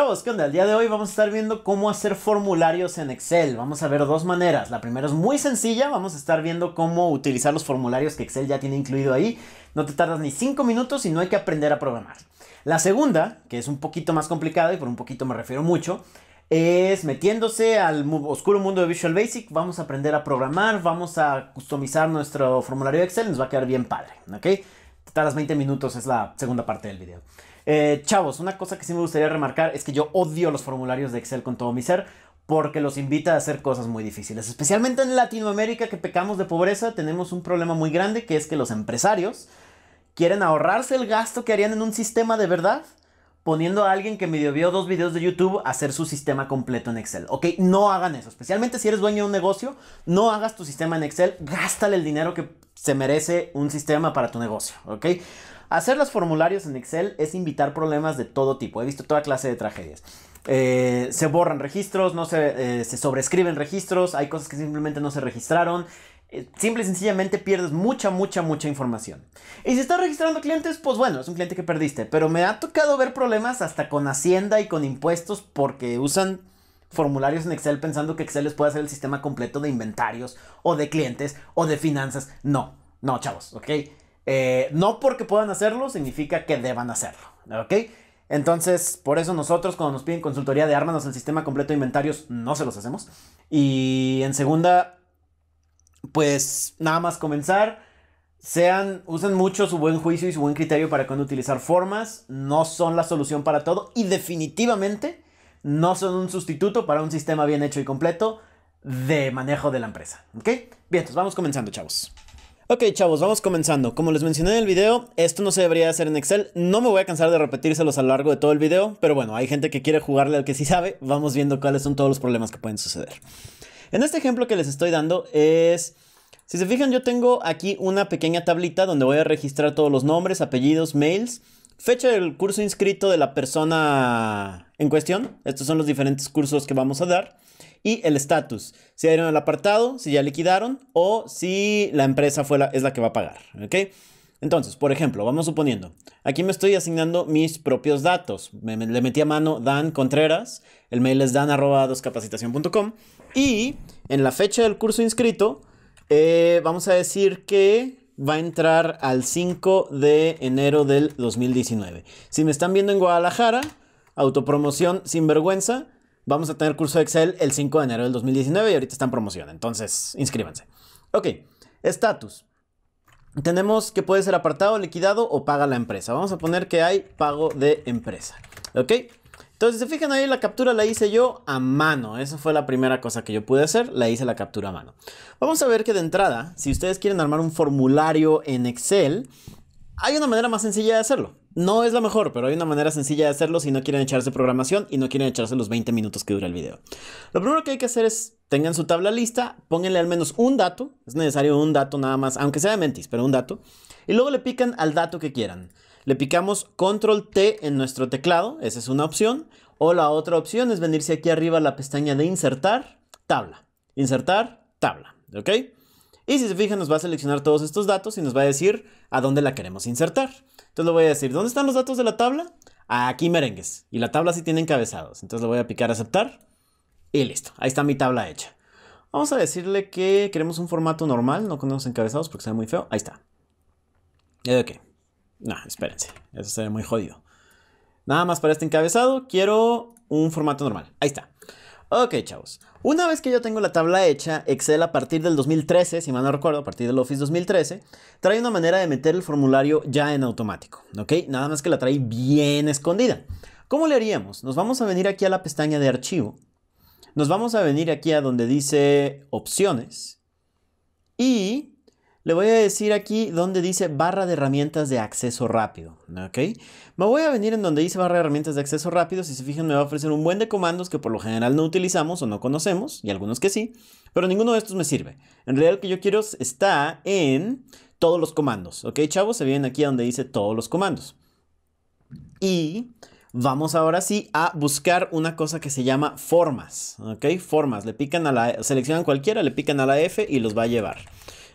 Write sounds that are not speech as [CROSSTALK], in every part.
Chavos, ¿qué onda? El día de hoy vamos a estar viendo cómo hacer formularios en Excel. Vamos a ver dos maneras. La primera es muy sencilla, vamos a estar viendo cómo utilizar los formularios que Excel ya tiene incluido ahí. No te tardas ni 5 minutos y no hay que aprender a programar. La segunda, que es un poquito más complicada y por un poquito me refiero mucho, es metiéndose al oscuro mundo de Visual Basic. Vamos a aprender a programar, vamos a customizar nuestro formulario de Excel, nos va a quedar bien padre, ¿ok? Te tardas 20 minutos, es la segunda parte del video. Eh, chavos, una cosa que sí me gustaría remarcar es que yo odio los formularios de Excel con todo mi ser porque los invita a hacer cosas muy difíciles. Especialmente en Latinoamérica que pecamos de pobreza, tenemos un problema muy grande que es que los empresarios quieren ahorrarse el gasto que harían en un sistema de verdad poniendo a alguien que medio vio dos videos de YouTube a hacer su sistema completo en Excel. Ok, no hagan eso. Especialmente si eres dueño de un negocio, no hagas tu sistema en Excel, gástale el dinero que se merece un sistema para tu negocio. Ok. Hacer los formularios en Excel es invitar problemas de todo tipo. He visto toda clase de tragedias. Eh, se borran registros, no eh, se, sobrescriben registros, hay cosas que simplemente no se registraron. Eh, simple y sencillamente pierdes mucha, mucha, mucha información. Y si estás registrando clientes, pues bueno, es un cliente que perdiste. Pero me ha tocado ver problemas hasta con Hacienda y con impuestos porque usan formularios en Excel pensando que Excel les puede hacer el sistema completo de inventarios o de clientes o de finanzas. No, no, chavos, ¿ok? Eh, no porque puedan hacerlo significa que deban hacerlo, ¿ok? Entonces, por eso nosotros cuando nos piden consultoría de armas, el sistema completo de inventarios, no se los hacemos. Y en segunda, pues nada más comenzar. Sean, usen mucho su buen juicio y su buen criterio para cuando utilizar formas. No son la solución para todo y definitivamente no son un sustituto para un sistema bien hecho y completo de manejo de la empresa. ¿Ok? Bien, entonces vamos comenzando, chavos. Ok chavos, vamos comenzando. Como les mencioné en el video, esto no se debería hacer en Excel. No me voy a cansar de repetírselos a lo largo de todo el video, pero bueno, hay gente que quiere jugarle al que sí sabe. Vamos viendo cuáles son todos los problemas que pueden suceder. En este ejemplo que les estoy dando es... Si se fijan, yo tengo aquí una pequeña tablita donde voy a registrar todos los nombres, apellidos, mails, fecha del curso inscrito de la persona en cuestión. Estos son los diferentes cursos que vamos a dar y el estatus. Si dieron el apartado, si ya liquidaron o si la empresa fue es la que va a pagar. ¿Ok? Entonces, por ejemplo, vamos suponiendo, aquí me estoy asignando mis propios datos. le metí a mano Dan Contreras, el mail es com. y en la fecha del curso inscrito, eh, vamos a decir que va a entrar al 5 de enero del 2019. Si me están viendo en Guadalajara, autopromoción sin vergüenza, Vamos a tener curso de Excel el 5 de enero del 2019 y ahorita está en promoción, entonces inscríbanse. Ok, estatus. Tenemos que puede ser apartado, liquidado o paga la empresa. Vamos a poner que hay pago de empresa. Ok, entonces se fijan ahí la captura la hice yo a mano. Esa fue la primera cosa que yo pude hacer, la hice la captura a mano. Vamos a ver que de entrada, si ustedes quieren armar un formulario en Excel, hay una manera más sencilla de hacerlo. No es la mejor, pero hay una manera sencilla de hacerlo si no quieren echarse programación y no quieren echarse los 20 minutos que dura el video. Lo primero que hay que hacer es tengan su tabla lista, pónganle al menos un dato, es necesario un dato nada más, aunque sea de mentis, pero un dato, y luego le pican al dato que quieran. Le picamos control T en nuestro teclado, esa es una opción, o la otra opción es venirse aquí arriba a la pestaña de insertar, tabla. Insertar, tabla, ¿ok? Y si se fijan, nos va a seleccionar todos estos datos y nos va a decir a dónde la queremos insertar. Entonces le voy a decir, ¿dónde están los datos de la tabla? Aquí merengues. Y la tabla sí tiene encabezados. Entonces le voy a picar aceptar. Y listo, ahí está mi tabla hecha. Vamos a decirle que queremos un formato normal, no con los encabezados porque se ve muy feo. Ahí está. de ok. No, espérense, eso se ve muy jodido. Nada más para este encabezado quiero un formato normal. Ahí está. Ok, chavos. Una vez que yo tengo la tabla hecha, Excel a partir del 2013, si mal no recuerdo, a partir del Office 2013, trae una manera de meter el formulario ya en automático, ¿ok? Nada más que la trae bien escondida. ¿Cómo le haríamos? Nos vamos a venir aquí a la pestaña de archivo. Nos vamos a venir aquí a donde dice opciones. Y le voy a decir aquí donde dice barra de herramientas de acceso rápido, ¿ok? Me voy a venir en donde dice barra de herramientas de acceso rápido, si se fijan me va a ofrecer un buen de comandos que por lo general no utilizamos o no conocemos, y algunos que sí, pero ninguno de estos me sirve. En realidad lo que yo quiero está en todos los comandos, ¿ok? Chavos, se vienen aquí donde dice todos los comandos. Y vamos ahora sí a buscar una cosa que se llama formas, ¿ok? Formas, le pican a la, seleccionan cualquiera, le pican a la F y los va a llevar.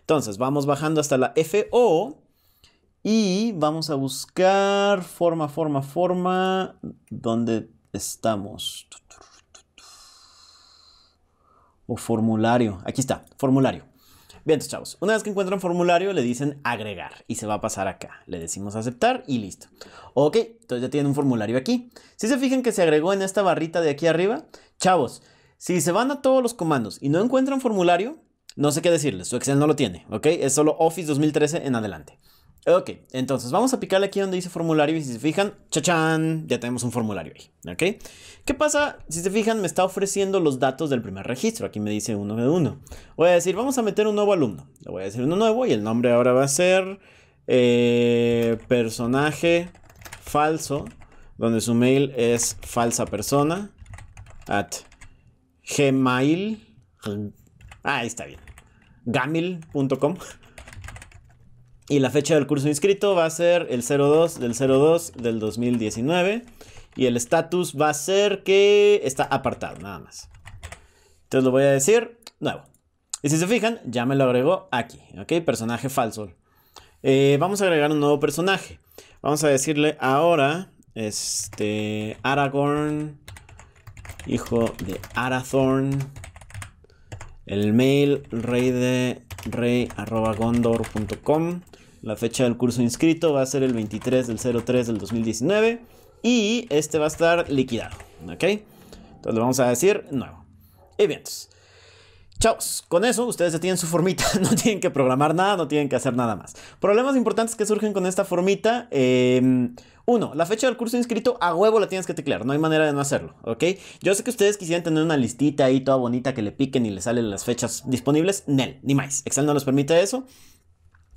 Entonces, vamos bajando hasta la FO y vamos a buscar forma, forma, forma, donde estamos. O formulario. Aquí está, formulario. Bien, chavos, una vez que encuentran formulario, le dicen agregar y se va a pasar acá. Le decimos aceptar y listo. Ok, entonces ya tienen un formulario aquí. Si se fijan que se agregó en esta barrita de aquí arriba, chavos, si se van a todos los comandos y no encuentran formulario, no sé qué decirles, su Excel no lo tiene, ¿ok? Es solo Office 2013 en adelante. Ok, entonces vamos a picarle aquí donde dice formulario y si se fijan, chachán, ya tenemos un formulario ahí, ¿ok? ¿Qué pasa? Si se fijan, me está ofreciendo los datos del primer registro, aquí me dice uno de uno. Voy a decir, vamos a meter un nuevo alumno, le voy a decir uno nuevo y el nombre ahora va a ser eh, personaje falso, donde su mail es falsa persona, at gmail, ah, ahí está bien gamil.com. Y la fecha del curso inscrito va a ser el 02 del 02 del 2019. Y el estatus va a ser que está apartado, nada más. Entonces lo voy a decir nuevo. Y si se fijan, ya me lo agregó aquí, ¿ok? Personaje falso. Eh, vamos a agregar un nuevo personaje. Vamos a decirle ahora, este, Aragorn, hijo de Arathorn el mail rey de rey arroba La fecha del curso inscrito va a ser el 23 del 03 del 2019 y este va a estar liquidado, ¿ok? Entonces le vamos a decir nuevo. Eventos. Chau, Con eso ustedes ya tienen su formita, [LAUGHS] no tienen que programar nada, no tienen que hacer nada más. Problemas importantes que surgen con esta formita. 1. Em, uno, la fecha del curso inscrito a huevo la tienes que teclear, no hay manera de no hacerlo, ¿ok? Yo sé que ustedes quisieran tener una listita ahí toda bonita que le piquen y le salen las fechas disponibles. Nel, ni más. Excel no les permite eso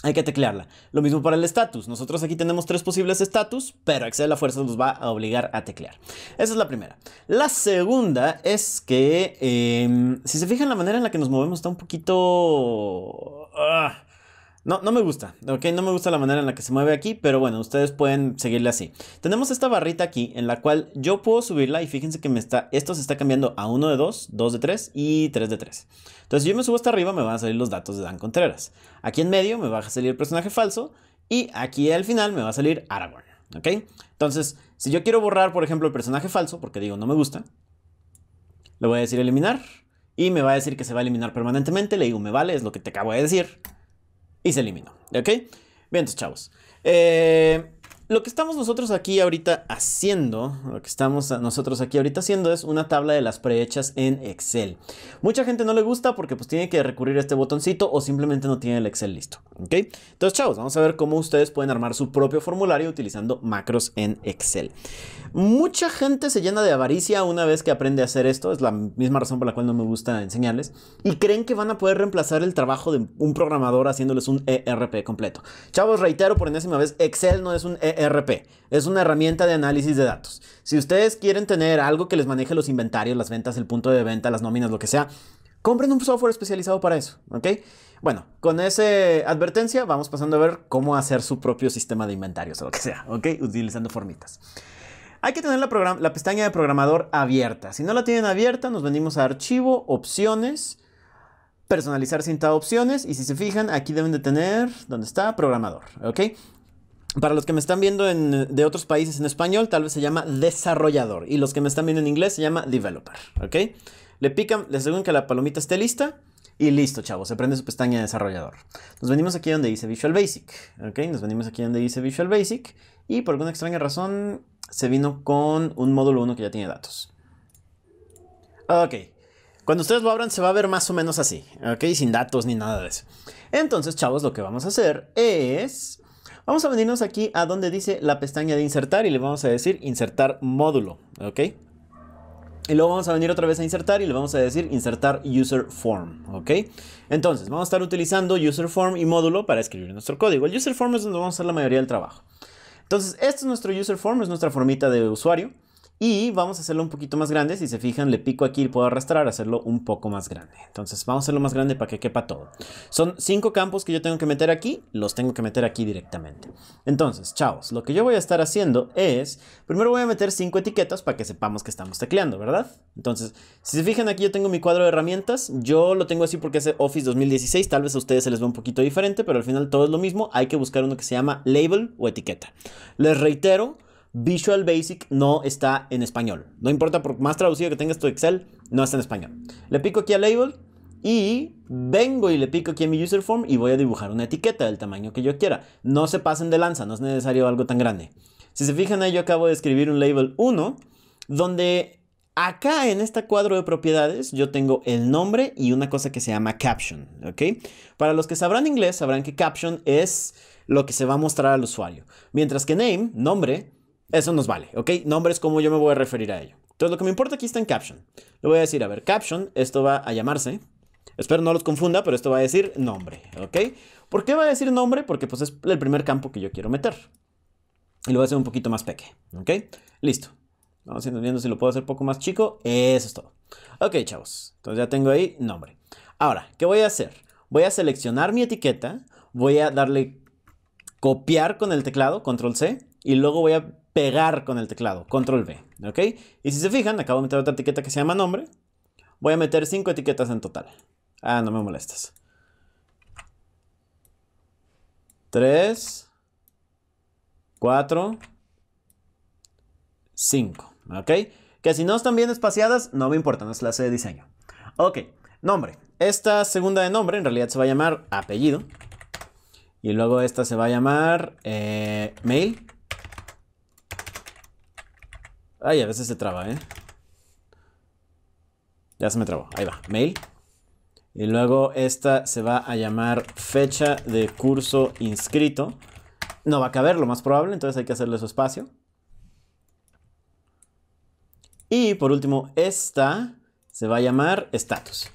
hay que teclearla. Lo mismo para el estatus. Nosotros aquí tenemos tres posibles estatus, pero Excel a fuerza nos va a obligar a teclear. Esa es la primera. La segunda es que, em, si se fijan, la manera en la que nos movemos está un poquito no, no me gusta, ok, no me gusta la manera en la que se mueve aquí, pero bueno, ustedes pueden seguirle así. Tenemos esta barrita aquí en la cual yo puedo subirla y fíjense que me está, esto se está cambiando a 1 de 2, 2 de 3 y 3 de 3. Entonces si yo me subo hasta arriba me van a salir los datos de Dan Contreras. Aquí en medio me va a salir el personaje falso y aquí al final me va a salir Aragorn, ok. Entonces si yo quiero borrar por ejemplo el personaje falso, porque digo no me gusta, le voy a decir eliminar y me va a decir que se va a eliminar permanentemente, le digo me vale, es lo que te acabo de decir y se eliminó. ¿Ok? Bien, chavos. Eh, lo que estamos nosotros aquí ahorita haciendo, lo que estamos nosotros aquí ahorita haciendo es una tabla de las prehechas en Excel. Mucha gente no le gusta porque pues tiene que recurrir a este botoncito o simplemente no tiene el Excel listo, ¿ok? Entonces, chavos, vamos a ver cómo ustedes pueden armar su propio formulario utilizando macros en Excel. Mucha gente se llena de avaricia una vez que aprende a hacer esto, es la misma razón por la cual no me gusta enseñarles, y creen que van a poder reemplazar el trabajo de un programador haciéndoles un ERP completo. Chavos, reitero por enésima vez, Excel no es un ERP, es una herramienta de análisis de datos. Si ustedes quieren tener algo que les maneje los inventarios, las ventas, el punto de venta, las nóminas, lo que sea, compren un software especializado para eso, ¿ok? Bueno, con esa advertencia vamos pasando a ver cómo hacer su propio sistema de inventarios o lo que sea, ¿ok? Utilizando formitas. Hay que tener la, pestaña de programador abierta. Si no la tienen abierta, nos venimos a archivo, opciones, personalizar cinta de opciones. Y si se fijan, aquí deben de tener, donde está? Programador, ¿ok? Para los que me están viendo de otros países en español, tal vez se llama desarrollador. Y los que me están viendo en inglés se llama developer, ¿ok? Le pican, les según que la palomita esté lista. Y listo, chavos, se prende su pestaña de desarrollador. Nos venimos aquí donde dice Visual Basic, ¿ok? Nos venimos aquí donde dice Visual Basic y por alguna extraña razón se vino con un módulo 1 que ya tiene datos. Ok. Cuando ustedes lo abran se va a ver más o menos así, ¿ok? Sin datos ni nada de eso. Entonces, chavos, lo que vamos a hacer es... Vamos a venirnos aquí a donde dice la pestaña de insertar y le vamos a decir insertar módulo, ¿ok? Y luego vamos a venir otra vez a insertar y le vamos a decir insertar user form, ¿ok? Entonces, vamos a estar utilizando user form y módulo para escribir nuestro código. El user form es donde vamos a hacer la mayoría del trabajo. Entonces, este es nuestro user form, es nuestra formita de usuario. Y vamos a hacerlo un poquito más grande. Si se fijan, le pico aquí y puedo arrastrar, hacerlo un poco más grande. Entonces vamos a hacerlo más grande para que quepa todo. Son cinco campos que yo tengo que meter aquí. Los tengo que meter aquí directamente. Entonces, chavos, lo que yo voy a estar haciendo es... Primero voy a meter cinco etiquetas para que sepamos que estamos tecleando, ¿verdad? Entonces, si se fijan aquí yo tengo mi cuadro de herramientas. Yo lo tengo así porque es Office 2016. Tal vez a ustedes se les ve un poquito diferente, pero al final todo es lo mismo. Hay que buscar uno que se llama label o etiqueta. Les reitero Visual Basic no está en español. No importa por más traducido que tengas tu Excel, no está en español. Le pico aquí a Label y vengo y le pico aquí a mi user form y voy a dibujar una etiqueta del tamaño que yo quiera. No se pasen de lanza, no es necesario algo tan grande. Si se fijan ahí, yo acabo de escribir un label 1 donde acá en este cuadro de propiedades yo tengo el nombre y una cosa que se llama caption, Para los que sabrán inglés sabrán que caption es lo que se va a mostrar al usuario, mientras que name, nombre, eso nos vale, ¿ok? es como yo me voy a referir a ello. Entonces lo que me importa aquí está en caption. Le voy a decir, a ver, caption, esto va a llamarse. Espero no los confunda, pero esto va a decir nombre, ¿ok? ¿Por qué va a decir nombre? Porque pues es el primer campo que yo quiero meter. Y lo voy a hacer un poquito más pequeño. ¿ok? Listo. Vamos viendo si lo puedo hacer un poco más chico. Eso es todo. Ok, chavos. Entonces ya tengo ahí nombre. Ahora, ¿qué voy a hacer? Voy a seleccionar mi etiqueta. Voy a darle copiar con el teclado, control C y luego voy a pegar con el teclado, control V, ¿ok? Y si se fijan, acabo de meter otra etiqueta que se llama nombre. Voy a meter cinco etiquetas en total. Ah, no me molestas 3, 4, 5, ¿ok? Que si no están bien espaciadas, no me importa, no es clase de diseño. Ok, nombre. Esta segunda de nombre en realidad se va a llamar apellido. Y luego esta se va a llamar eh, mail. Ay, a veces se traba, ¿eh? Ya se me trabó. Ahí va. Mail. Y luego esta se va a llamar fecha de curso inscrito. No va a caber, lo más probable, entonces hay que hacerle su espacio. Y por último, esta se va a llamar status.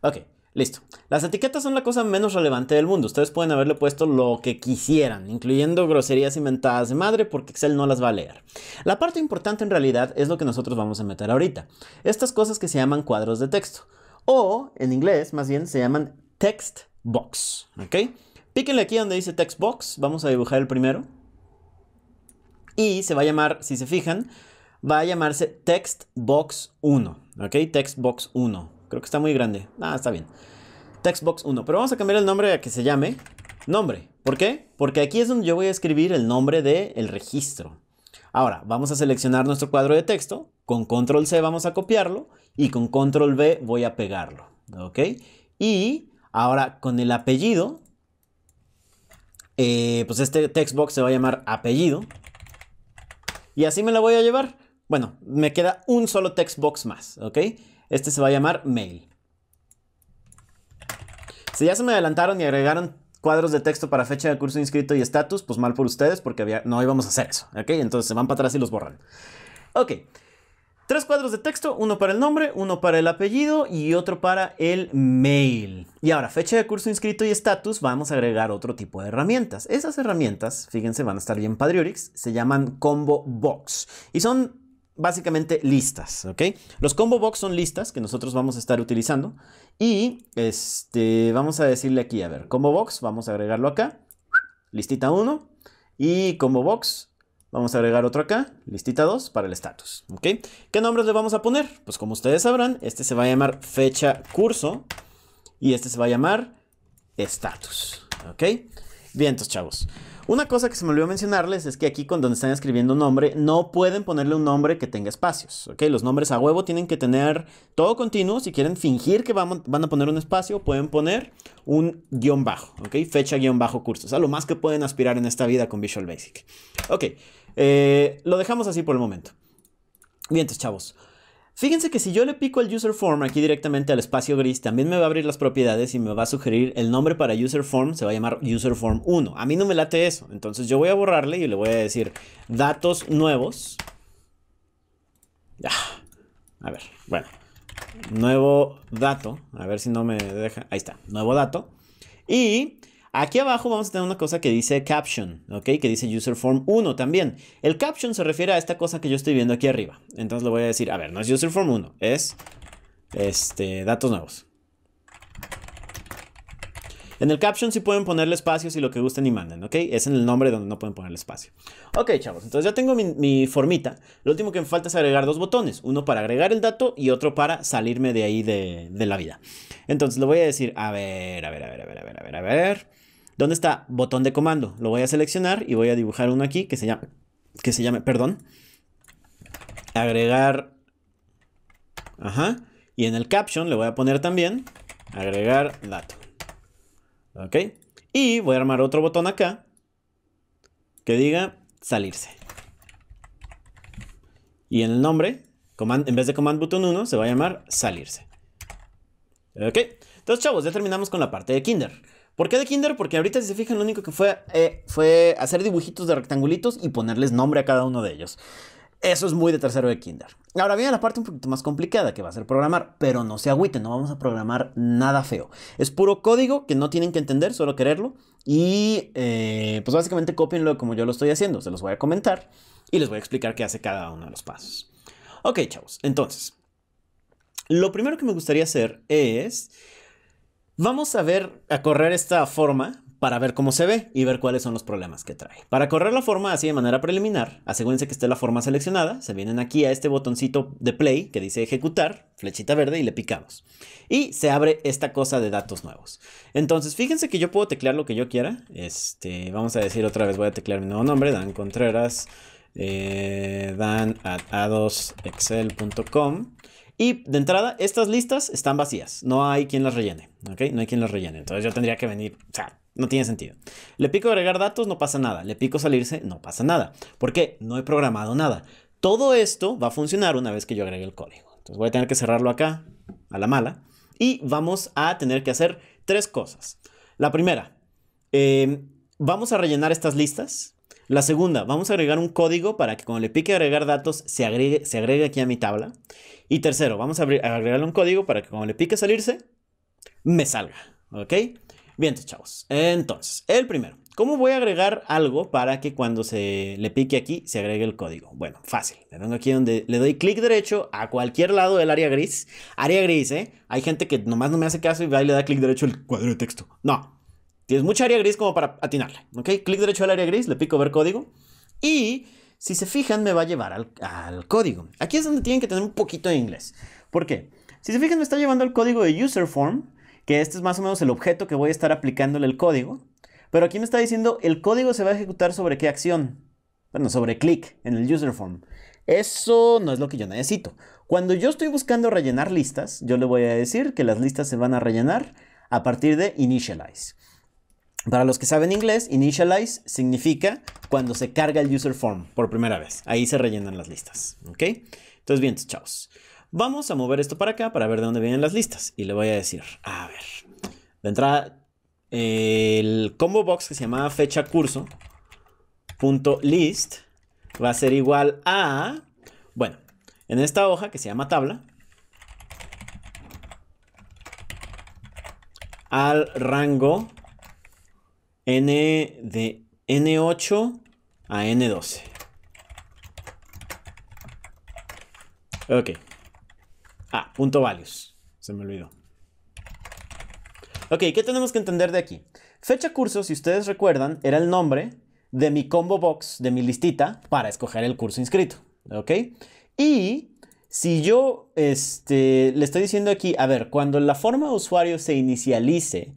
Ok, Listo. Las etiquetas son la cosa menos relevante del mundo. Ustedes pueden haberle puesto lo que quisieran, incluyendo groserías inventadas de madre porque Excel no las va a leer. La parte importante en realidad es lo que nosotros vamos a meter ahorita. Estas cosas que se llaman cuadros de texto. O, en inglés, más bien, se llaman text box. ¿Ok? Píquenle aquí donde dice text box. Vamos a dibujar el primero. Y se va a llamar, si se fijan, va a llamarse text box 1. ¿Ok? Text box 1. Creo que está muy grande. Ah, está bien. Textbox 1. Pero vamos a cambiar el nombre a que se llame nombre. ¿Por qué? Porque aquí es donde yo voy a escribir el nombre del registro. Ahora, vamos a seleccionar nuestro cuadro de texto. Con control C vamos a copiarlo y con control V voy a pegarlo. ¿Ok? Y ahora con el apellido, eh, pues este textbox se va a llamar apellido. Y así me la voy a llevar. Bueno, me queda un solo textbox más, ¿ok? Este se va a llamar mail. Si ya se me adelantaron y agregaron cuadros de texto para fecha de curso inscrito y estatus, pues mal por ustedes porque no íbamos a hacer eso, Entonces se van para atrás y los borran. Ok, tres cuadros de texto, uno para el nombre, uno para el apellido y otro para el mail. Y ahora, fecha de curso inscrito y estatus, vamos a agregar otro tipo de herramientas. Esas herramientas, fíjense, van a estar bien padriorix, se llaman Combo Box y son básicamente listas, ¿ok? Los combo box son listas que nosotros vamos a estar utilizando y este, vamos a decirle aquí, a ver, combo box, vamos a agregarlo acá, listita 1 y combo box, vamos a agregar otro acá, listita 2 para el estatus, ¿ok? ¿Qué nombres le vamos a poner? Pues como ustedes sabrán, este se va a llamar fecha curso y este se va a llamar status, ¿ok? Bien, entonces chavos. Una cosa que se me olvidó mencionarles es que aquí cuando están escribiendo un nombre no pueden ponerle un nombre que tenga espacios, Los nombres a huevo tienen que tener todo continuo, si quieren fingir que van a poner un espacio pueden poner un guión bajo, ¿ok? Fecha guión bajo curso, o lo más que pueden aspirar en esta vida con Visual Basic. Ok, eh, lo dejamos así por el momento. Bien, chavos. Fíjense que si yo le pico el user form aquí directamente al espacio gris, también me va a abrir las propiedades y me va a sugerir el nombre para user form, se va a llamar user form 1. A mí no me late eso, entonces yo voy a borrarle y le voy a decir datos nuevos. Ya. A ver, bueno, nuevo dato, a ver si no me deja, ahí está, nuevo dato. Y Aquí abajo vamos a tener una cosa que dice caption, ¿ok? Que dice user form 1 también. El caption se refiere a esta cosa que yo estoy viendo aquí arriba. Entonces le voy a decir, a ver, no es user form 1, es este, datos nuevos. En el caption sí pueden ponerle espacios y lo que gusten y manden, ¿ok? Es en el nombre donde no pueden ponerle espacio. Ok, chavos, entonces ya tengo mi, formita. Lo último que me falta es agregar dos botones. Uno para agregar el dato y otro para salirme de ahí de, la vida. Entonces le voy a decir, a ver, a ver, a ver, a ver, a ver, a ver, a ver. ¿Dónde está? Botón de comando. Lo voy a seleccionar y voy a dibujar uno aquí que se llame, que se llame, perdón, agregar, ajá, y en el caption le voy a poner también agregar dato. ¿Ok? Y voy a armar otro botón acá que diga salirse. Y en el nombre, en vez de command button 1, se va a llamar salirse. ¿Ok? Entonces, chavos, ya terminamos con la parte de Kinder. ¿Por qué de kinder? Porque ahorita si se fijan lo único que fue eh, fue hacer dibujitos de rectangulitos y ponerles nombre a cada uno de ellos. Eso es muy de tercero de kinder. Ahora viene la parte un poquito más complicada que va a ser programar, pero no se agüiten, no vamos a programar nada feo. Es puro código que no tienen que entender, solo quererlo. Y eh, pues básicamente copienlo como yo lo estoy haciendo, se los voy a comentar y les voy a explicar qué hace cada uno de los pasos. Ok, chavos, entonces, lo primero que me gustaría hacer es Vamos a ver, a correr esta forma para ver cómo se ve y ver cuáles son los problemas que trae. Para correr la forma así de manera preliminar, asegúrense que esté la forma seleccionada, se vienen aquí a este botoncito de play que dice ejecutar, flechita verde y le picamos. Y se abre esta cosa de datos nuevos. Entonces, fíjense que yo puedo teclear lo que yo quiera. Este, vamos a decir otra vez, voy a teclear mi nuevo nombre, Dan Contreras, eh, y de entrada, estas listas están vacías. No hay quien las rellene. No hay quien las rellene. Entonces yo tendría que venir. O sea, no tiene sentido. Le pico agregar datos, no pasa nada. Le pico salirse, no pasa nada. ¿Por qué? No he programado nada. Todo esto va a funcionar una vez que yo agregue el código. Entonces voy a tener que cerrarlo acá, a la mala. Y vamos a tener que hacer tres cosas. La primera, eh, vamos a rellenar estas listas. La segunda, vamos a agregar un código para que cuando le pique agregar datos se agregue, se agregue aquí a mi tabla. Y tercero, vamos a, agregarle un código para que cuando le pique salirse, me salga. ¿Ok? Bien, chavos. Entonces, el primero. ¿Cómo voy a agregar algo para que cuando se le pique aquí se agregue el código? Bueno, fácil. Le vengo aquí donde le doy clic derecho a cualquier lado del área gris. Área gris, ¿eh? Hay gente que nomás no me hace caso y va y le da clic derecho al cuadro de texto. No. Tienes mucha área gris como para atinarle. ¿Ok? Clic derecho al área gris, le pico ver código. Y si se fijan, me va a llevar al, código. Aquí es donde tienen que tener un poquito de inglés. ¿Por qué? Si se fijan, me está llevando al código de user form, que este es más o menos el objeto que voy a estar aplicándole el código. Pero aquí me está diciendo el código se va a ejecutar sobre qué acción. Bueno, sobre clic en el user form. Eso no es lo que yo necesito. Cuando yo estoy buscando rellenar listas, yo le voy a decir que las listas se van a rellenar a partir de initialize. Para los que saben inglés, initialize significa cuando se carga el user form por primera vez. Ahí se rellenan las listas. ¿Ok? Entonces, bien, chavos. Vamos a mover esto para acá para ver de dónde vienen las listas. Y le voy a decir, a ver. De entrada, el combo box que se llama fecha curso punto list va a ser igual a, bueno, en esta hoja que se llama tabla, al rango N de N8 a N12. Ok. Ah, punto values. Se me olvidó. Ok, ¿qué tenemos que entender de aquí? Fecha curso, si ustedes recuerdan, era el nombre de mi combo box, de mi listita, para escoger el curso inscrito. ¿Ok? Y si yo este, le estoy diciendo aquí, a ver, cuando la forma de usuario se inicialice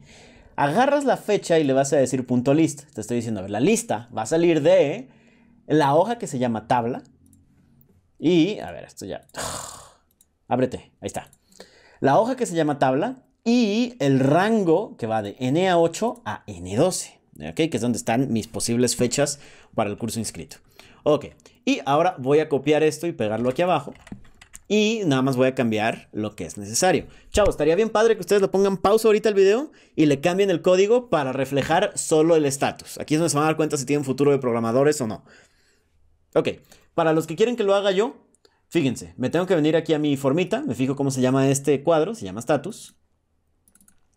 agarras la fecha y le vas a decir punto list. Te estoy diciendo, a ver, la lista va a salir de la hoja que se llama tabla. Y, a ver, esto ya. [SIGHS] Ábrete, ahí está. La hoja que se llama tabla y el rango que va de N8 a N12. Que es donde están mis posibles fechas para el curso inscrito. Ok, y ahora voy a copiar esto y pegarlo aquí abajo. Y nada más voy a cambiar lo que es necesario. Chao, estaría bien padre que ustedes le pongan pausa ahorita al video y le cambien el código para reflejar solo el estatus. Aquí es donde se van a dar cuenta si tienen futuro de programadores o no. Ok, para los que quieren que lo haga yo, fíjense, me tengo que venir aquí a mi formita, me fijo cómo se llama este cuadro, se llama status.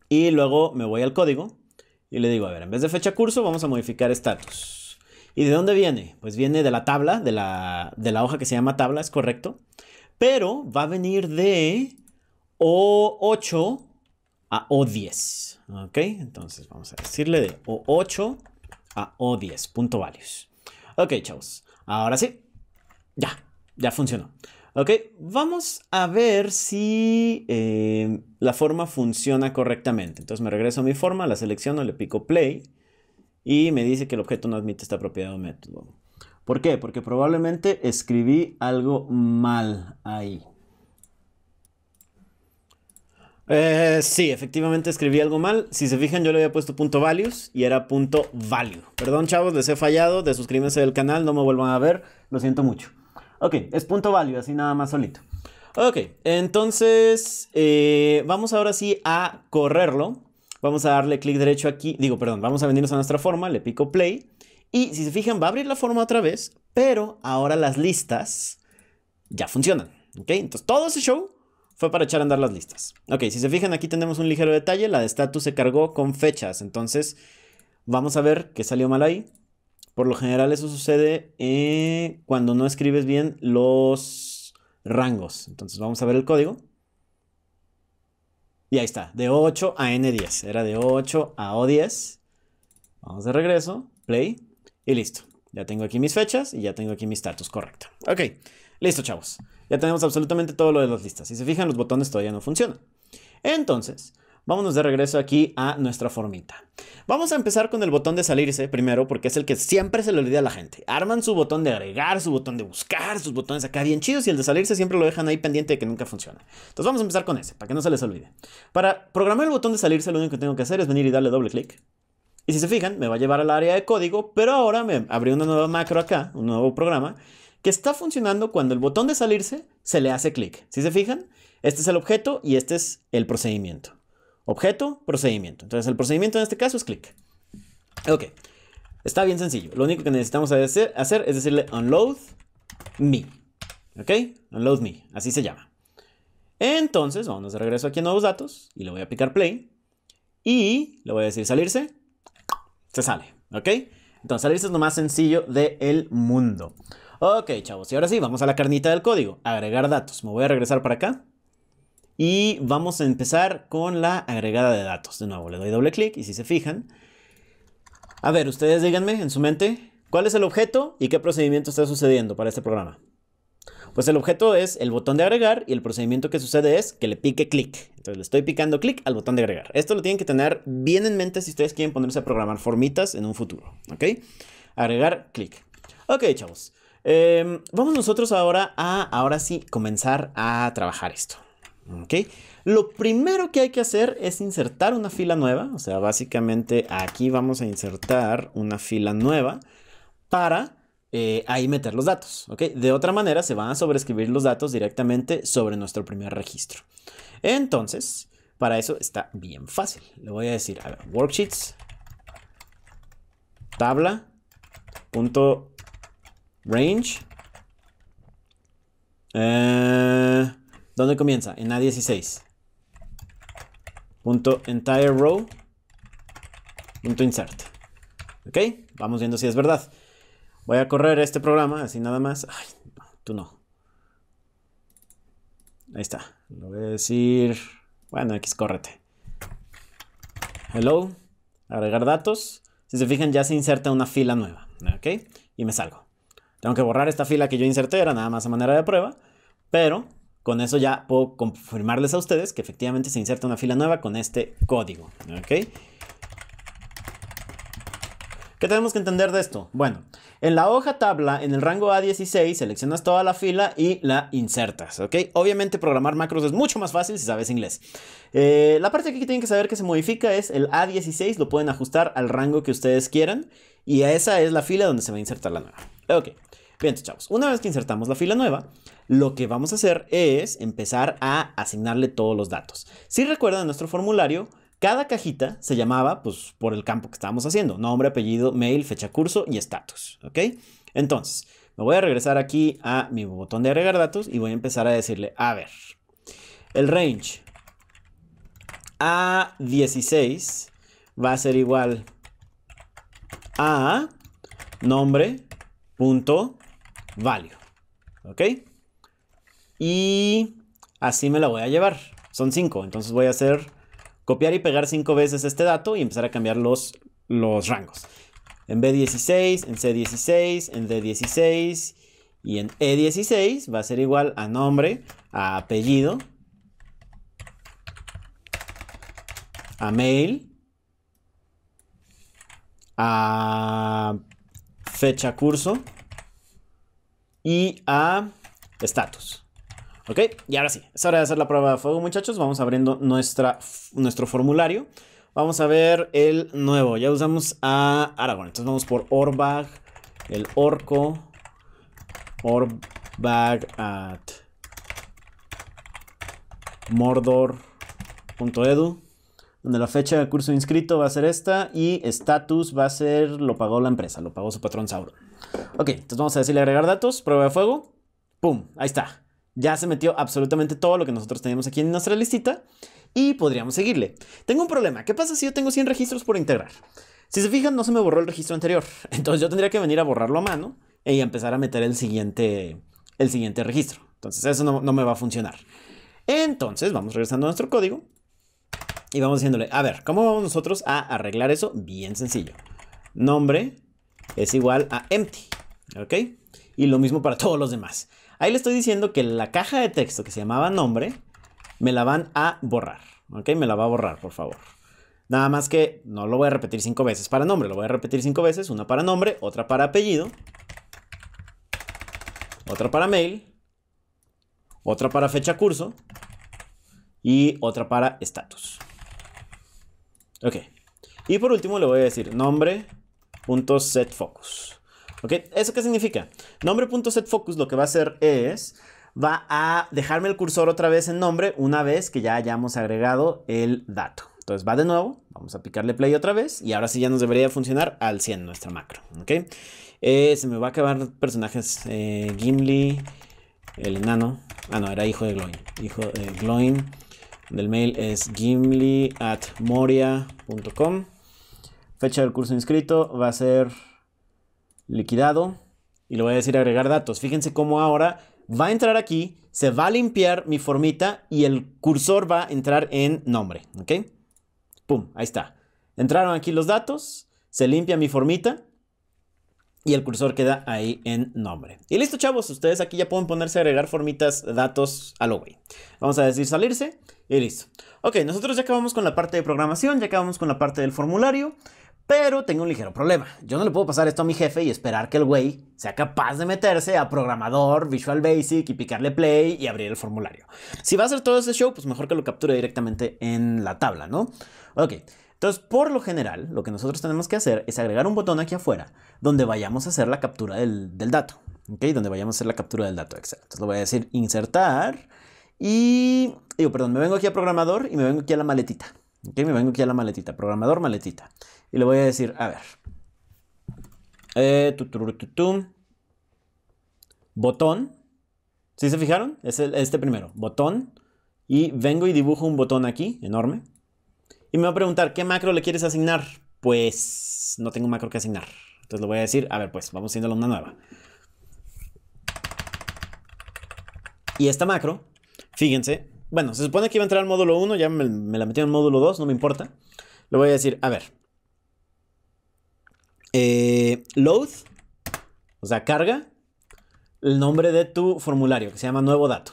Y luego me voy al código y le digo, a ver, en vez de fecha curso, vamos a modificar status. ¿Y de dónde viene? Pues viene de la tabla, de la, de la hoja que se llama tabla, es correcto pero va a venir de O8 a O10. ¿Ok? Entonces vamos a decirle de O8 a O10, punto values. Ok, chavos. Ahora sí. Ya, ya funcionó. Ok, vamos a ver si eh, la forma funciona correctamente. Entonces me regreso a mi forma, la selecciono, le pico play y me dice que el objeto no admite esta propiedad o método. ¿Por qué? Porque probablemente escribí algo mal ahí. Eh, sí, efectivamente escribí algo mal. Si se fijan, yo le había puesto punto values y era punto value. Perdón, chavos, les he fallado. Desuscríbanse del canal, no me vuelvan a ver. Lo siento mucho. Ok, es punto value, así nada más solito. Ok, entonces eh, vamos ahora sí a correrlo. Vamos a darle clic derecho aquí. Digo, perdón, vamos a venirnos a nuestra forma. Le pico play. Y si se fijan, va a abrir la forma otra vez, pero ahora las listas ya funcionan. ¿Ok? Entonces todo ese show fue para echar a andar las listas. Ok, si se fijan, aquí tenemos un ligero detalle. La de status se cargó con fechas. Entonces vamos a ver qué salió mal ahí. Por lo general eso sucede eh, cuando no escribes bien los rangos. Entonces vamos a ver el código. Y ahí está, de 8 a N10. Era de 8 a O10. Vamos de regreso, play. Y listo. Ya tengo aquí mis fechas y ya tengo aquí mis status correcto. Ok, listo chavos. Ya tenemos absolutamente todo lo de las listas. Si se fijan, los botones todavía no funcionan. Entonces, vámonos de regreso aquí a nuestra formita. Vamos a empezar con el botón de salirse primero, porque es el que siempre se le olvida a la gente. Arman su botón de agregar, su botón de buscar, sus botones acá bien chidos y el de salirse siempre lo dejan ahí pendiente de que nunca funciona. Entonces vamos a empezar con ese, para que no se les olvide. Para programar el botón de salirse, lo único que tengo que hacer es venir y darle doble clic. Y si se fijan, me va a llevar al área de código, pero ahora me abrió una nueva macro acá, un nuevo programa, que está funcionando cuando el botón de salirse se le hace clic. Si se fijan, este es el objeto y este es el procedimiento. Objeto, procedimiento. Entonces el procedimiento en este caso es clic. Ok, está bien sencillo. Lo único que necesitamos hacer es decirle unload me. ¿Ok? Unload me, así se llama. Entonces, vamos de regreso aquí a nuevos datos y le voy a picar play y le voy a decir salirse sale, ¿ok? Entonces salirse es lo más sencillo del mundo. Ok, chavos, y ahora sí, vamos a la carnita del código. Agregar datos. Me voy a regresar para acá. Y vamos a empezar con la agregada de datos. De nuevo, le doy doble clic y si se fijan. A ver, ustedes díganme en su mente cuál es el objeto y qué procedimiento está sucediendo para este programa. Pues el objeto es el botón de agregar y el procedimiento que sucede es que le pique clic. Entonces le estoy picando clic al botón de agregar. Esto lo tienen que tener bien en mente si ustedes quieren ponerse a programar formitas en un futuro. ¿Ok? Agregar clic. Ok, chavos. Em, vamos nosotros ahora a, ahora sí, comenzar a trabajar esto. ¿Ok? Lo primero que hay que hacer es insertar una fila nueva. O sea, básicamente aquí vamos a insertar una fila nueva para eh, ahí meter los datos. ¿ok? De otra manera, se van a sobreescribir los datos directamente sobre nuestro primer registro. Entonces, para eso está bien fácil. Le voy a decir, a worksheets, tabla, punto, range. Eh, ¿Dónde comienza? En A16. Punto entire row. Punto insert. ¿Ok? Vamos viendo si es verdad. Voy a correr este programa, así nada más. Ay, tú no. Ahí está. Lo voy a decir. Bueno, X, córrete. Hello. Agregar datos. Si se fijan, ya se inserta una fila nueva. ¿Ok? Y me salgo. Tengo que borrar esta fila que yo inserté, era nada más a manera de prueba. Pero con eso ya puedo confirmarles a ustedes que efectivamente se inserta una fila nueva con este código. ¿Ok? ¿Qué tenemos que entender de esto? Bueno, en la hoja tabla, en el rango A16, seleccionas toda la fila y la insertas, ¿ok? Obviamente programar macros es mucho más fácil si sabes inglés. Eh, la parte que tienen que saber que se modifica es el A16, lo pueden ajustar al rango que ustedes quieran y esa es la fila donde se va a insertar la nueva. Ok, bien, chavos, una vez que insertamos la fila nueva, lo que vamos a hacer es empezar a asignarle todos los datos. Si recuerdan nuestro formulario, cada cajita se llamaba, pues, por el campo que estábamos haciendo. Nombre, apellido, mail, fecha curso y estatus, ¿ok? Entonces, me voy a regresar aquí a mi botón de agregar datos y voy a empezar a decirle, a ver, el range a 16 va a ser igual a nombre punto ¿ok? Y así me la voy a llevar. Son 5, entonces voy a hacer copiar y pegar cinco veces este dato y empezar a cambiar los, los rangos. En B16, en C16, en D16 y en E16 va a ser igual a nombre, a apellido, a mail, a fecha curso y a estatus. Ok, y ahora sí, es hora de hacer la prueba de fuego, muchachos. Vamos abriendo nuestra, nuestro formulario. Vamos a ver el nuevo. Ya usamos a Aragorn. Entonces vamos por Orbag, el orco. Orbag at mordor.edu. Donde la fecha de curso inscrito va a ser esta. Y estatus va a ser lo pagó la empresa, lo pagó su patrón Sauron. Ok, entonces vamos a decirle agregar datos, prueba de fuego. ¡Pum! Ahí está ya se metió absolutamente todo lo que nosotros tenemos aquí en nuestra listita y podríamos seguirle. Tengo un problema. ¿Qué pasa si yo tengo 100 registros por integrar? Si se fijan, no se me borró el registro anterior. [LAUGHS] Entonces yo tendría que venir a borrarlo a mano y e empezar a meter el siguiente, el siguiente registro. Entonces eso no, no me va a funcionar. Entonces vamos regresando a nuestro código y vamos diciéndole, a ver, ¿cómo vamos nosotros a arreglar eso? Bien sencillo. Nombre es igual a empty, ¿ok? Y lo mismo para todos los demás. Ahí le estoy diciendo que la caja de texto que se llamaba nombre, me la van a borrar. ¿Ok? Me la va a borrar, por favor. Nada más que no lo voy a repetir cinco veces para nombre, lo voy a repetir cinco veces, una para nombre, otra para apellido, otra para mail, otra para fecha curso y otra para estatus. Ok. Y por último le voy a decir nombre.setFocus. ¿Ok? ¿Eso qué significa? Nombre.setFocus lo que va a hacer es va a dejarme el cursor otra vez en nombre una vez que ya hayamos agregado el dato. Entonces va de nuevo, vamos a picarle play otra vez y ahora sí ya nos debería funcionar al 100 nuestra macro, ¿ok? Eh, se me va a acabar personajes eh, Gimli, el enano, ah no, era hijo de Gloin, hijo de Gloin, del mail es gimli at moria.com, fecha del curso inscrito va a ser liquidado y le voy a decir agregar datos. Fíjense cómo ahora va a entrar aquí, se va a limpiar mi formita y el cursor va a entrar en nombre, ¿ok? Pum, ahí está. Entraron aquí los datos, se limpia mi formita y el cursor queda ahí en nombre. Y listo, chavos, ustedes aquí ya pueden ponerse a agregar formitas, datos a lo Vamos a decir salirse y listo. Ok, nosotros ya acabamos con la parte de programación, ya acabamos con la parte del formulario. Pero tengo un ligero problema. Yo no le puedo pasar esto a mi jefe y esperar que el güey sea capaz de meterse a programador, Visual Basic y picarle play y abrir el formulario. Si va a hacer todo ese show, pues mejor que lo capture directamente en la tabla, ¿no? Ok. Entonces, por lo general, lo que nosotros tenemos que hacer es agregar un botón aquí afuera donde vayamos a hacer la captura del, dato. ¿Ok? Donde vayamos a hacer la captura del dato Excel. Entonces, lo voy a decir insertar y... Digo, perdón, me vengo aquí a programador y me vengo aquí a la maletita. ¿Ok? Me vengo aquí a la maletita. Programador, maletita. Y le voy a decir, a ver. Eh, botón. ¿Sí se fijaron? Es este primero, botón. Y vengo y dibujo un botón aquí, enorme. Y me va a preguntar, ¿qué macro le quieres asignar? Pues no tengo macro que asignar. Entonces le voy a decir, a ver, pues vamos haciéndole una nueva. Y esta macro, fíjense, bueno, se supone que iba a entrar al módulo 1, ya me, la metí en el módulo 2, no me importa. Le voy a decir, a ver, eh, load, o sea, carga el nombre de tu formulario, que se llama nuevo dato.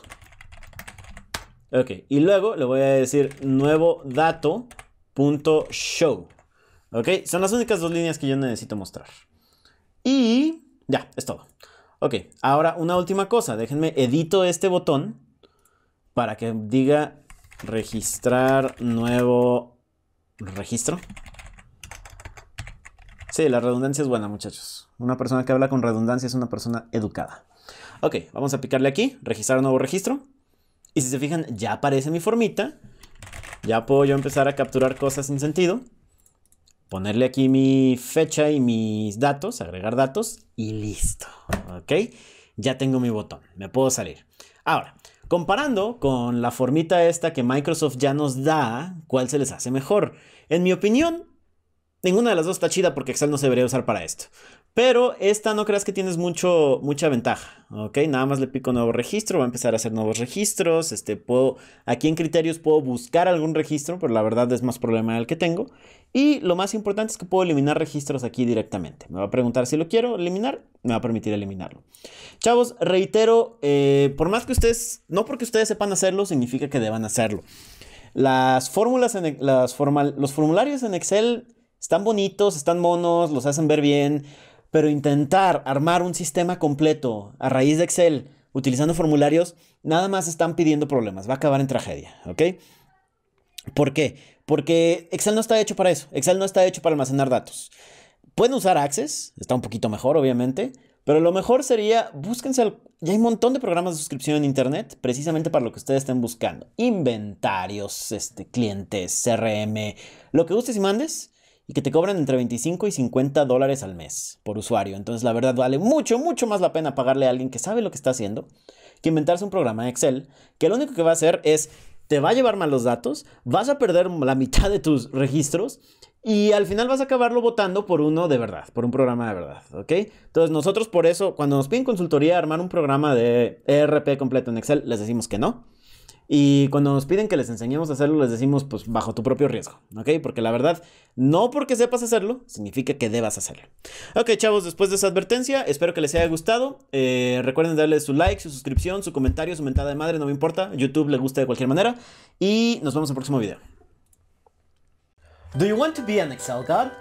Ok, y luego le voy a decir nuevo dato punto show. Ok, son las únicas dos líneas que yo necesito mostrar. Y ya, es todo. Ok, ahora una última cosa. Déjenme edito este botón para que diga registrar nuevo registro. Sí, la redundancia es buena, muchachos. Una persona que habla con redundancia es una persona educada. Ok, vamos a picarle aquí, registrar un nuevo registro. Y si se fijan, ya aparece mi formita. Ya puedo yo empezar a capturar cosas sin sentido. Ponerle aquí mi fecha y mis datos, agregar datos y listo. Ok, ya tengo mi botón, me puedo salir. Ahora, comparando con la formita esta que Microsoft ya nos da, ¿cuál se les hace mejor? En mi opinión, Ninguna de las dos está chida porque Excel no se debería usar para esto. Pero esta no creas que tienes mucho, mucha ventaja, ¿ok? Nada más le pico nuevo registro, va a empezar a hacer nuevos registros, este, puedo, aquí en criterios puedo buscar algún registro, pero la verdad es más problema el que tengo. Y lo más importante es que puedo eliminar registros aquí directamente. Me va a preguntar si lo quiero eliminar, me va a permitir eliminarlo. Chavos, reitero, eh, por más que ustedes, no porque ustedes sepan hacerlo, significa que deban hacerlo. Las fórmulas en, las los formularios en Excel están bonitos, están monos, los hacen ver bien, pero intentar armar un sistema completo a raíz de Excel utilizando formularios, nada más están pidiendo problemas, va a acabar en tragedia, ¿ok? ¿Por qué? Porque Excel no está hecho para eso, Excel no está hecho para almacenar datos. Pueden usar Access, está un poquito mejor, obviamente, pero lo mejor sería, búsquense, ya hay un montón de programas de suscripción en Internet, precisamente para lo que ustedes estén buscando. Inventarios, este, clientes, CRM, lo que gustes y mandes, y que te cobran entre 25 y 50 dólares al mes por usuario. Entonces la verdad vale mucho, mucho más la pena pagarle a alguien que sabe lo que está haciendo que inventarse un programa de Excel que lo único que va a hacer es te va a llevar malos datos, vas a perder la mitad de tus registros y al final vas a acabarlo votando por uno de verdad, por un programa de verdad, ¿ok? Entonces nosotros por eso, cuando nos piden consultoría armar un programa de ERP completo en Excel, les decimos que no. Y cuando nos piden que les enseñemos a hacerlo, les decimos, pues bajo tu propio riesgo, ¿ok? Porque la verdad, no porque sepas hacerlo, significa que debas hacerlo. Ok, chavos, después de esa advertencia, espero que les haya gustado. Eh, recuerden darle su like, su suscripción, su comentario, su mentada de madre, no me importa. YouTube le gusta de cualquier manera. Y nos vemos en el próximo video. Do you want to be an Excel god?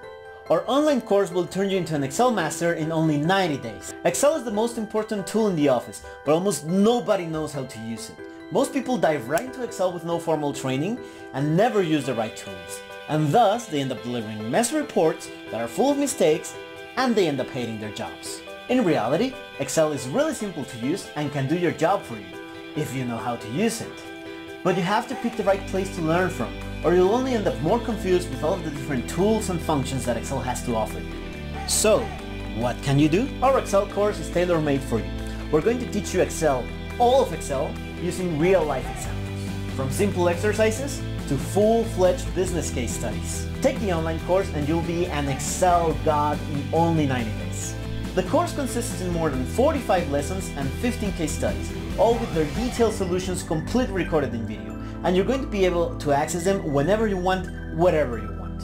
Our online course will turn you into an Excel master in only 90 days. Excel is the most important tool in the office, but almost nobody knows how to use it. Most people dive right into Excel with no formal training and never use the right tools. And thus, they end up delivering messy reports that are full of mistakes and they end up hating their jobs. In reality, Excel is really simple to use and can do your job for you, if you know how to use it. But you have to pick the right place to learn from, or you'll only end up more confused with all of the different tools and functions that Excel has to offer you. So, what can you do? Our Excel course is tailor-made for you. We're going to teach you Excel, all of Excel, using real-life examples, from simple exercises to full-fledged business case studies. Take the online course and you'll be an Excel god in only 90 days. The course consists in more than 45 lessons and 15 case studies, all with their detailed solutions completely recorded in video, and you're going to be able to access them whenever you want, whatever you want.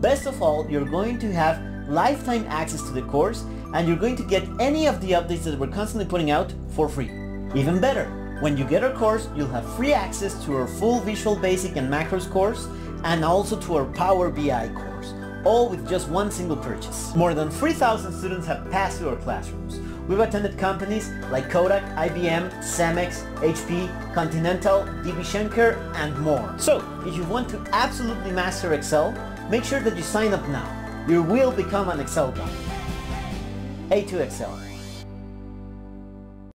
Best of all, you're going to have lifetime access to the course, and you're going to get any of the updates that we're constantly putting out for free. Even better, when you get our course, you'll have free access to our full Visual Basic and Macros course and also to our Power BI course, all with just one single purchase. More than 3,000 students have passed through our classrooms. We've attended companies like Kodak, IBM, Samex, HP, Continental, DB Schenker, and more. So, if you want to absolutely master Excel, make sure that you sign up now. You will become an Excel guy. A2 Excel.